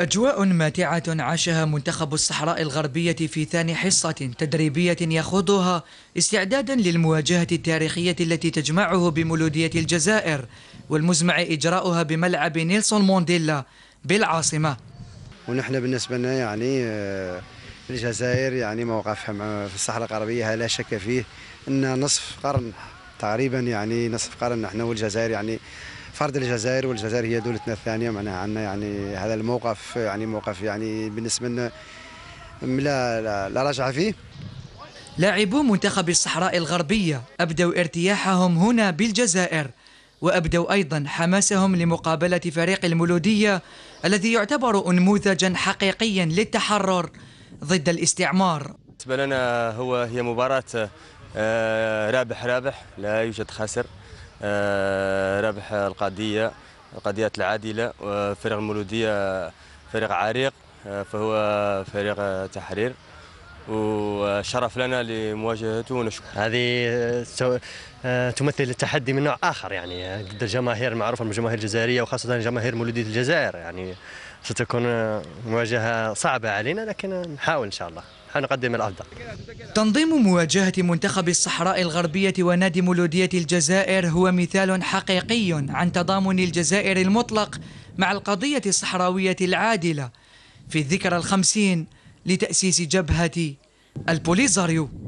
أجواء ماتعة عاشها منتخب الصحراء الغربية في ثاني حصة تدريبية يخوضها استعدادا للمواجهة التاريخية التي تجمعه بمولودية الجزائر والمزمع إجراؤها بملعب نيلسون مونديلا بالعاصمة ونحن بالنسبة لنا يعني آه، الجزائر يعني موقفها في الصحراء الغربية لا شك فيه أن نصف قرن تقريبا يعني نصف قرن نحن والجزائر يعني فرد الجزائر والجزائر هي دولتنا الثانيه معناها عندنا يعني هذا الموقف يعني موقف يعني بالنسبه لنا لا, لا, لا رجعه فيه لاعبو منتخب الصحراء الغربيه ابدوا ارتياحهم هنا بالجزائر وابدوا ايضا حماسهم لمقابله فريق المولوديه الذي يعتبر انموذجا حقيقيا للتحرر ضد الاستعمار بالنسبه لنا هو هي مباراه آه، رابح رابح لا يوجد خاسر آه، ربح القضيه القضيه العادله فريق المولوديه فريق عريق آه، فهو فريق تحرير وشرف لنا لمواجهته ونشكر هذه آه، تمثل التحدي من نوع اخر يعني ضد الجماهير المعروفه الجماهير الجزائريه وخاصه جماهير مولوديه الجزائر يعني ستكون مواجهه صعبه علينا لكن نحاول ان شاء الله حنقدم الافضل تنظيم مواجهه منتخب الصحراء الغربيه ونادي مولوديه الجزائر هو مثال حقيقي عن تضامن الجزائر المطلق مع القضيه الصحراويه العادله في الذكرى الخمسين لتاسيس جبهه البوليزاريو